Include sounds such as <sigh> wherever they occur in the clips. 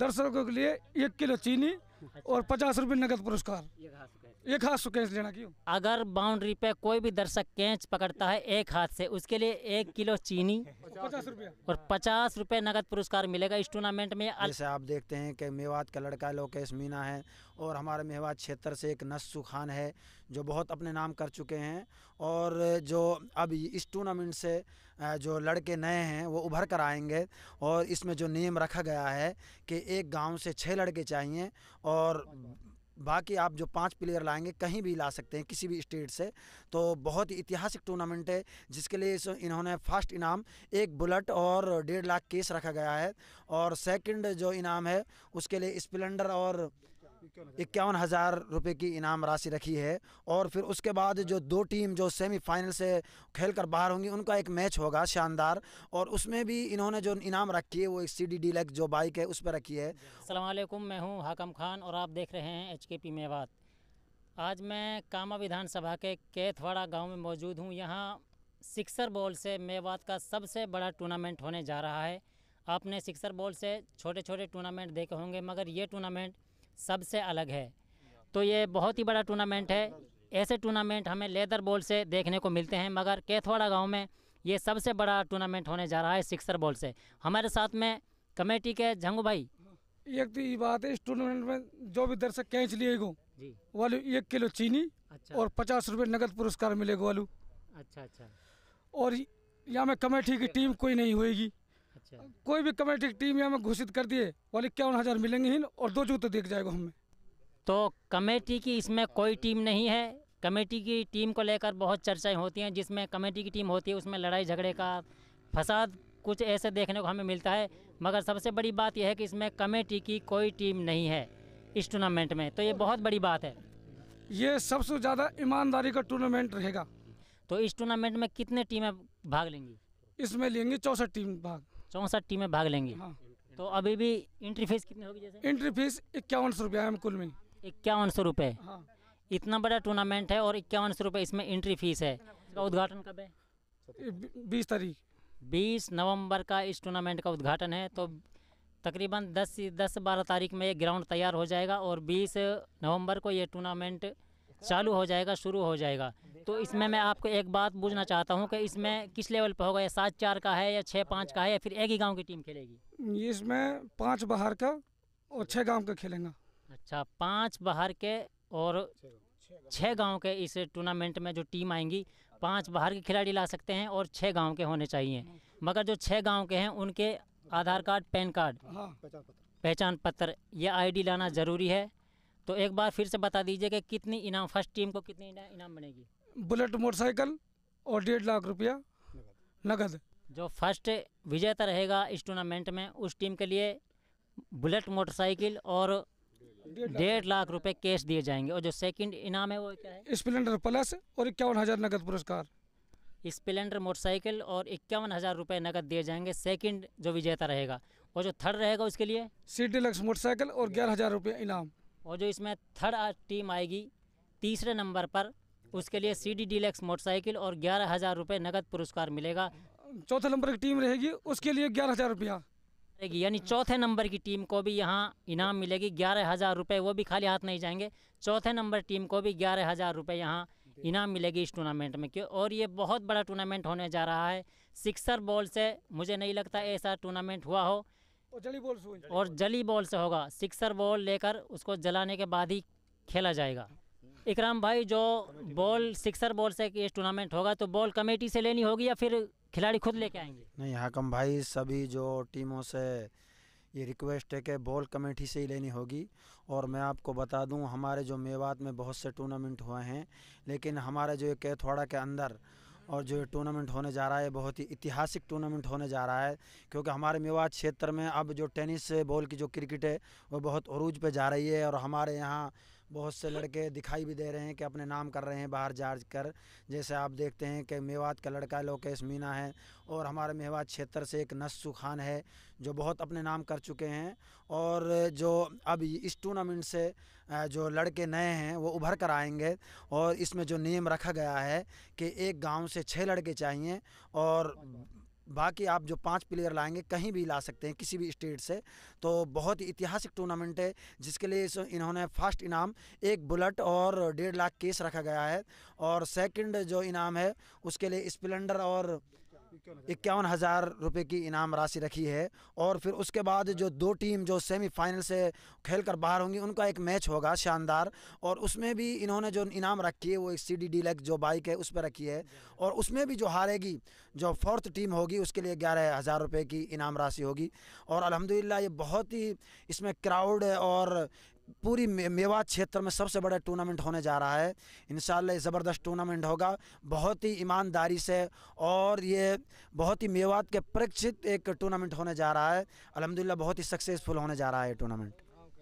दर्शकों के लिए एक किलो चीनी अच्छा। और पचास रुपये नगद पुरस्कार एक हाथ से कैच लेना क्यों अगर बाउंड्री पे कोई भी दर्शक कैच पकड़ता है एक हाथ से उसके लिए एक किलो चीनी <laughs> पचास रुपये और पचास रुपये नगद पुरस्कार मिलेगा इस टूर्नामेंट में अल... जैसे आप देखते हैं कि मेवात का लड़का लोकेश मीना है और हमारे मेवात क्षेत्र से एक नस्सू खान है जो बहुत अपने नाम कर चुके हैं और जो अब इस टूर्नामेंट से जो लड़के नए हैं वो उभर कर आएंगे और इसमें जो नियम रखा गया है कि एक गांव से छः लड़के चाहिए और बाकी आप जो पांच प्लेयर लाएंगे कहीं भी ला सकते हैं किसी भी स्टेट से तो बहुत ही ऐतिहासिक टूर्नामेंट है जिसके लिए इस इन्होंने फर्स्ट इनाम एक बुलेट और डेढ़ लाख केस रखा गया है और सेकंड जो इनाम है उसके लिए स्प्लेंडर और इक्यावन हज़ार रुपये की इनाम राशि रखी है और फिर उसके बाद जो दो टीम जो सेमीफाइनल से खेल कर बाहर होंगी उनका एक मैच होगा शानदार और उसमें भी इन्होंने जो इनाम रखी है वो एक सी डी डी जो बाइक है उस पर रखी है अलमैकम मैं हूँ हाकम खान और आप देख रहे हैं एच के पी मेवात आज मैं कामा विधानसभा के कैथवाड़ा गाँव में मौजूद हूँ यहाँ सिक्सर बॉल से मेवात का सबसे बड़ा टूर्नामेंट होने जा रहा है आपने सिक्सर बॉल से छोटे छोटे टूर्नामेंट देखे होंगे मगर ये टूर्नामेंट सबसे अलग है तो ये बहुत ही बड़ा टूर्नामेंट है ऐसे टूर्नामेंट हमें लेदर बॉल से देखने को मिलते हैं मगर कैथवाड़ा गाँव में ये सबसे बड़ा टूर्नामेंट होने जा रहा है सिक्सर बॉल से हमारे साथ में कमेटी के झंगू भाई एक तो ये बात है इस टूर्नामेंट में जो भी दर्शक कैच लिएगो वालू एक किलो चीनी अच्छा। और पचास रुपये नगद पुरस्कार मिलेगा वालू अच्छा अच्छा और यहाँ में कमेटी की टीम कोई नहीं होगी अच्छा कोई भी कमेटी की टीम में घोषित कर दिए वाले इक्यावन हज़ार मिलेंगे ही और दो जूते देख जाएगा हमें तो कमेटी की इसमें कोई टीम नहीं है कमेटी की टीम को लेकर बहुत चर्चाएं होती हैं जिसमें कमेटी की टीम होती है उसमें लड़ाई झगड़े का फसाद कुछ ऐसे देखने को हमें मिलता है मगर सबसे बड़ी बात यह है कि इसमें कमेटी की कोई टीम नहीं है इस टूर्नामेंट में तो ये बहुत बड़ी बात है ये सबसे ज़्यादा ईमानदारी का टूर्नामेंट रहेगा तो इस टूर्नामेंट में कितने टीमें भाग लेंगी इसमें लेंगी चौंसठ टीम भाग चौंसठ टीमें भाग लेंगी हाँ। तो अभी भी इंट्री फीस कितनी होगी जैसे इंट्री फीस इक्यावन सौ रुपया है कुल में इक्यावन सौ रुपये हाँ। इतना बड़ा टूर्नामेंट है और इक्यावन सौ रुपये इसमें इंट्री फीस है इसका उद्घाटन कब है बीस तारीख बीस नवंबर का इस टूर्नामेंट का उद्घाटन है तो तकरीबन दस दस बारह तारीख में ये ग्राउंड तैयार हो जाएगा और बीस नवम्बर को ये टूर्नामेंट चालू हो जाएगा शुरू हो जाएगा तो इसमें मैं आपको एक बात पूछना चाहता हूँ कि इसमें किस लेवल पर होगा या सात चार का है या छः पाँच का है या फिर एक ही गाँव की टीम खेलेगी इसमें पाँच बाहर का और छः गाँव का खेलेंगे अच्छा पाँच बाहर के और छः गांव के इस टूर्नामेंट में जो टीम आएंगी पाँच बाहर के खिलाड़ी ला सकते हैं और छः गाँव के होने चाहिए मगर जो छः गाँव के हैं उनके आधार कार्ड पैन कार्ड हाँ। पहचान पत्र ये आईडी लाना ज़रूरी है तो एक बार फिर से बता दीजिए कि कितनी इनाम फर्स्ट टीम को कितनी इनाम बनेगी बुलेट मोटरसाइकिल और डेढ़ लाख रुपया नगद जो फर्स्ट विजेता रहेगा इस टूर्नामेंट में उस टीम के लिए बुलेट मोटरसाइकिल और डेढ़ लाख रुपए कैश दिए जाएंगे और जो सेकंड इनाम है वो क्या है स्प्लेंडर प्लस और इक्यावन हज़ार नगद पुरस्कार स्प्लेंडर मोटरसाइकिल और इक्यावन हज़ार रुपये नकद दिए जाएंगे सेकंड जो विजेता रहेगा और जो थर्ड रहेगा उसके लिए सी डिलक्स मोटरसाइकिल और ग्यारह हज़ार रुपये इनाम और जो इसमें थर्ड टीम आएगी तीसरे नंबर पर उसके लिए सी डी डीलक्स मोटरसाइकिल और ग्यारह हज़ार रुपये नकद पुरस्कार मिलेगा चौथे नंबर की टीम रहेगी उसके लिए ग्यारह हज़ार रुपया रहेगी यानी चौथे नंबर की टीम को भी यहाँ इनाम मिलेगी ग्यारह हज़ार रुपये वो भी खाली हाथ नहीं जाएंगे चौथे नंबर टीम को भी ग्यारह हज़ार रुपये यहाँ इनाम मिलेगी इस टूर्नामेंट में क्यों और ये बहुत बड़ा टूर्नामेंट होने जा रहा है सिक्सर बॉल से मुझे नहीं लगता ऐसा टूर्नामेंट हुआ हो और जली बॉल से और जली बॉल से होगा सिक्सर बॉल लेकर उसको जलाने के बाद ही खेला जाएगा इकराम भाई जो बॉल सिक्सर बॉल से ये टूर्नामेंट होगा तो बॉल कमेटी से लेनी होगी या फिर खिलाड़ी खुद लेके आएंगे नहीं हाकम भाई सभी जो टीमों से ये रिक्वेस्ट है कि बॉल कमेटी से ही लेनी होगी और मैं आपको बता दूं हमारे जो मेवात में बहुत से टूर्नामेंट हुए हैं लेकिन हमारे जो ये कैथवाड़ा के अंदर और जो टूर्नामेंट होने जा रहा है बहुत ही ऐतिहासिक टूर्नामेंट होने जा रहा है क्योंकि हमारे मेवात क्षेत्र में अब जो टेनिस बॉल की जो क्रिकेट है वो बहुत अरूज पे जा रही है और हमारे यहाँ बहुत से लड़के दिखाई भी दे रहे हैं कि अपने नाम कर रहे हैं बाहर जा कर जैसे आप देखते हैं कि मेवात का लड़का लोकेश मीना है और हमारे मेवात क्षेत्र से एक नस्सू खान है जो बहुत अपने नाम कर चुके हैं और जो अब इस टूर्नामेंट से जो लड़के नए हैं वो उभर कर आएंगे और इसमें जो नियम रखा गया है कि एक गांव से छः लड़के चाहिए और बाकी आप जो पांच प्लेयर लाएंगे कहीं भी ला सकते हैं किसी भी स्टेट से तो बहुत ही ऐतिहासिक टूर्नामेंट है जिसके लिए इन्होंने फर्स्ट इनाम एक बुलेट और डेढ़ लाख केस रखा गया है और सेकंड जो इनाम है उसके लिए स्प्लेंडर और इक्यावन हज़ार रुपये की इनाम राशि रखी है और फिर उसके बाद जो दो टीम जो सेमीफाइनल से खेल कर बाहर होंगी उनका एक मैच होगा शानदार और उसमें भी इन्होंने जो इनाम रखी है वो एक सी डी डीलक्स जो बाइक है उस पर रखी है और उसमें भी जो हारेगी जो फोर्थ टीम होगी उसके लिए ग्यारह हज़ार रुपये की इनाम राशि होगी और अलहमदिल्ला ये बहुत ही इसमें क्राउड और पूरी मेवात क्षेत्र में सबसे बड़ा टूर्नामेंट होने जा रहा है इन ज़बरदस्त टूर्नामेंट होगा बहुत ही ईमानदारी से और ये बहुत ही मेवात के परीक्षित एक टूर्नामेंट होने जा रहा है अलहमदिल्ला बहुत ही सक्सेसफुल होने जा रहा है टूर्नामेंट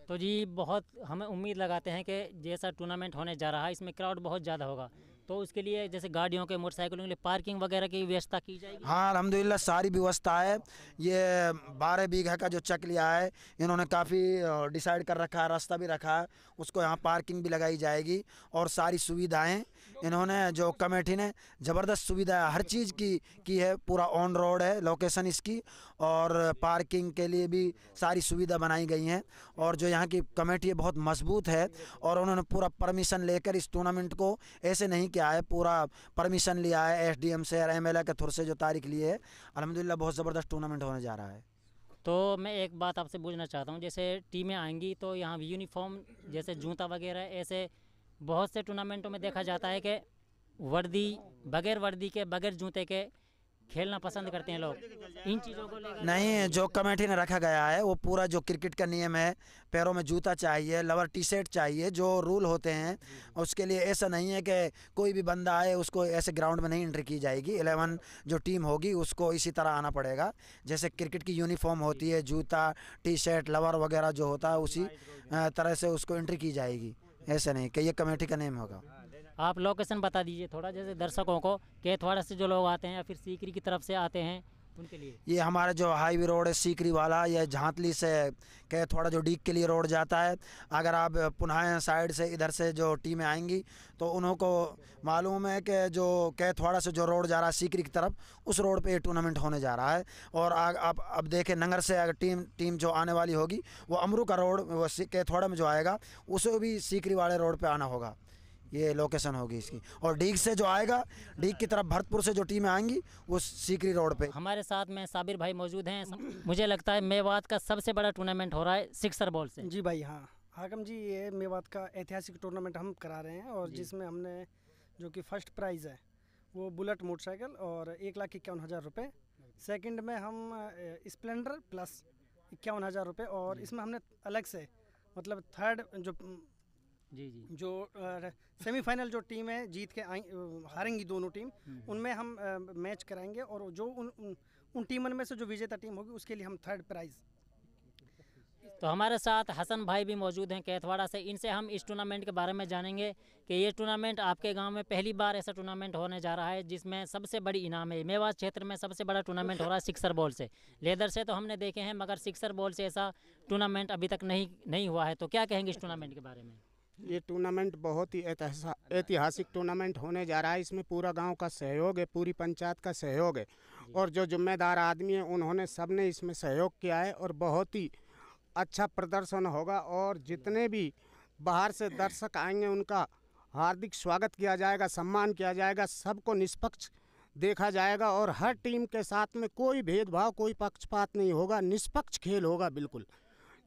तो जी बहुत हमें उम्मीद लगाते हैं कि जैसा टूर्नामेंट होने जा रहा है इसमें क्राउड बहुत ज़्यादा होगा तो उसके लिए जैसे गाड़ियों के मोटरसाइकिलों के लिए पार्किंग वगैरह की व्यवस्था की जाएगी हाँ अलहमदिल्ला सारी व्यवस्था है ये बारह बीघा का जो चक लिया है इन्होंने काफ़ी डिसाइड कर रखा है रास्ता भी रखा है उसको यहाँ पार्किंग भी लगाई जाएगी और सारी सुविधाएँ इन्होंने जो कमेटी ने ज़बरदस्त सुविधा हर चीज़ की की है पूरा ऑन रोड है लोकेशन इसकी और पार्किंग के लिए भी सारी सुविधा बनाई गई हैं और जो यहाँ की कमेटी है बहुत मजबूत है और उन्होंने पूरा परमिशन लेकर इस टूर्नामेंट को ऐसे नहीं क्या आए पूरा परमिशन लिया है एस डी एम से एम एल ए के थ्रू से जो तारीख लिए है अलहमदिल्ला बहुत ज़बरदस्त टूर्नामेंट होने जा रहा है तो मैं एक बात आपसे पूछना चाहता हूँ जैसे टीमें आएंगी तो यहाँ यूनिफॉर्म जैसे जूता वगैरह ऐसे बहुत से टूर्नामेंटों में देखा जाता है कि वर्दी बगैर वर्दी के बगैर जूते के खेलना पसंद करते हैं लोग इन चीज़ों को नहीं जो कमेटी ने रखा गया है वो पूरा जो क्रिकेट का नियम है पैरों में जूता चाहिए लवर टी शर्ट चाहिए जो रूल होते हैं उसके लिए ऐसा नहीं है कि कोई भी बंदा आए उसको ऐसे ग्राउंड में नहीं एंट्री की जाएगी एलेवन जो टीम होगी उसको इसी तरह आना पड़ेगा जैसे क्रिकेट की यूनिफॉर्म होती है जूता टी शर्ट लवर वगैरह जो होता है उसी तरह से उसको एंट्री की जाएगी ऐसा नहीं कि ये कमेटी का नेम होगा आप लोकेशन बता दीजिए थोड़ा जैसे दर्शकों को केथवाड़ा से जो लोग आते हैं या फिर सीकरी की तरफ से आते हैं उनके लिए ये हमारा जो हाईवे रोड है सीकरी वाला यह झांतली से के थोड़ा जो डीक के लिए रोड जाता है अगर आप पुनः साइड से इधर से जो टीमें आएंगी तो उन्हों को मालूम है कि जो के थोड़ा से जो रोड जा रहा है सीकरी की तरफ उस रोड पे टूर्नामेंट होने जा रहा है और आग आप अब देखें नंगर से अगर टीम टीम जो आने वाली होगी वो अमरू का रोड वो के थोड़ा में जो आएगा उसे भी सीकरी वाले रोड पर आना होगा ये लोकेशन होगी इसकी और डीग से जो आएगा डीग की तरफ भरतपुर से जो टीमें आएंगी वो सीकरी रोड पे हमारे साथ में साबिर भाई मौजूद हैं मुझे लगता है मेवात का सबसे बड़ा टूर्नामेंट हो रहा है सिक्सर बॉल से जी भाई हाँ हाकम जी ये मेवात का ऐतिहासिक टूर्नामेंट हम करा रहे हैं और जिसमें हमने जो कि फर्स्ट प्राइज़ है वो बुलेट मोटरसाइकिल और एक लाख इक्यावन हज़ार रुपये सेकेंड में हम स्प्लेंडर प्लस इक्यावन हज़ार रुपये और इसमें हमने अलग से मतलब थर्ड जो जी जी जो सेमीफाइनल जो टीम है जीत के आई हारेंगी दोनों टीम हम्म, हम्म। उनमें हम आ, मैच कराएंगे और जो उन उन, टीमों में से जो विजेता टीम होगी उसके लिए हम थर्ड प्राइज़ तो हमारे साथ हसन भाई भी मौजूद हैं कैथवाड़ा से इनसे हम इस टूर्नामेंट के बारे में जानेंगे कि ये टूर्नामेंट आपके गांव में पहली बार ऐसा टूर्नामेंट होने जा रहा है जिसमें सबसे बड़ी इनाम है मेवास क्षेत्र में सबसे बड़ा टूर्नामेंट हो रहा है सिक्सर बॉल से लेदर से तो हमने देखे हैं मगर सिक्सर बॉल से ऐसा टूर्नामेंट अभी तक नहीं नहीं हुआ है तो क्या कहेंगे इस टूर्नामेंट के बारे में ये टूर्नामेंट बहुत ही ऐतिहासिक टूर्नामेंट होने जा रहा है इसमें पूरा गांव का सहयोग है पूरी पंचायत का सहयोग है और जो जिम्मेदार आदमी हैं उन्होंने सब ने इसमें सहयोग किया है और बहुत ही अच्छा प्रदर्शन होगा और जितने भी बाहर से दर्शक आएंगे उनका हार्दिक स्वागत किया जाएगा सम्मान किया जाएगा सबको निष्पक्ष देखा जाएगा और हर टीम के साथ में कोई भेदभाव कोई पक्षपात नहीं होगा निष्पक्ष खेल होगा बिल्कुल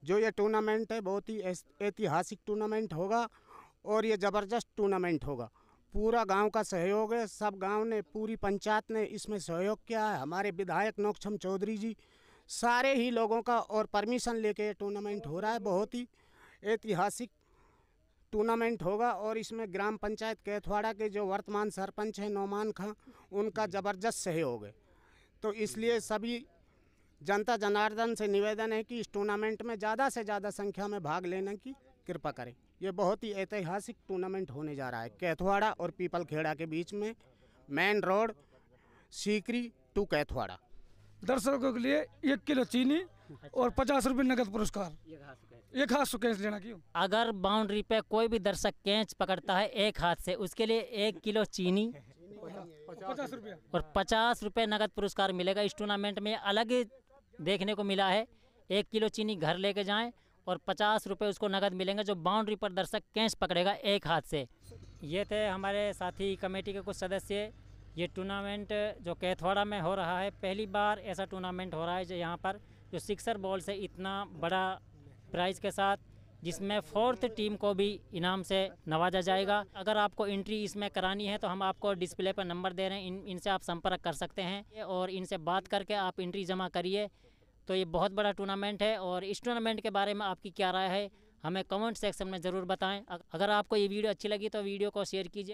जो ये टूर्नामेंट है बहुत ही ऐतिहासिक टूर्नामेंट होगा और ये ज़बरदस्त टूर्नामेंट होगा पूरा गांव का सहयोग है सब गांव ने पूरी पंचायत ने इसमें सहयोग किया है हमारे विधायक नोक्षम चौधरी जी सारे ही लोगों का और परमिशन लेके टूर्नामेंट हो रहा है बहुत ही ऐतिहासिक टूर्नामेंट होगा और इसमें ग्राम पंचायत कैथवाड़ा के जो वर्तमान सरपंच हैं नौमान खां उनका ज़बरदस्त सहयोग है तो इसलिए सभी जनता जनार्दन से निवेदन है कि इस टूर्नामेंट में ज़्यादा से ज़्यादा संख्या में भाग लेने की कृपा करें ये बहुत ही ऐतिहासिक टूर्नामेंट होने जा रहा है कैथवाड़ा और पीपल खेड़ा के बीच में main road Sikri to Kaithwada दर्शकों के लिए एक किलो चीनी और पचास रुपये नगद पुरस्कार एक हाथ से कैच लेना क्यों अगर बाउंड्री पे कोई भी दर्शक कैच पकड़ता है एक हाथ से उसके लिए एक किलो चीनी और पचास रुपये नगद पुरस्कार मिलेगा इस टूर्नामेंट में अलग देखने को मिला है एक किलो चीनी घर लेके जाएं और पचास रुपये उसको नकद मिलेंगे जो बाउंड्री पर दर्शक कैश पकड़ेगा एक हाथ से ये थे हमारे साथी कमेटी के कुछ सदस्य ये टूर्नामेंट जो कैथवाड़ा में हो रहा है पहली बार ऐसा टूर्नामेंट हो रहा है जो यहाँ पर जो सिक्सर बॉल से इतना बड़ा प्राइज़ के साथ जिसमें फोर्थ टीम को भी इनाम से नवाजा जाएगा अगर आपको एंट्री इसमें करानी है तो हम आपको डिस्प्ले पर नंबर दे रहे हैं इन इनसे आप संपर्क कर सकते हैं और इनसे बात करके आप एंट्री जमा करिए तो ये बहुत बड़ा टूर्नामेंट है और इस टूर्नामेंट के बारे में आपकी क्या राय है हमें कमेंट सेक्शन में ज़रूर बताएं अगर आपको ये वीडियो अच्छी लगी तो वीडियो को शेयर कीजिए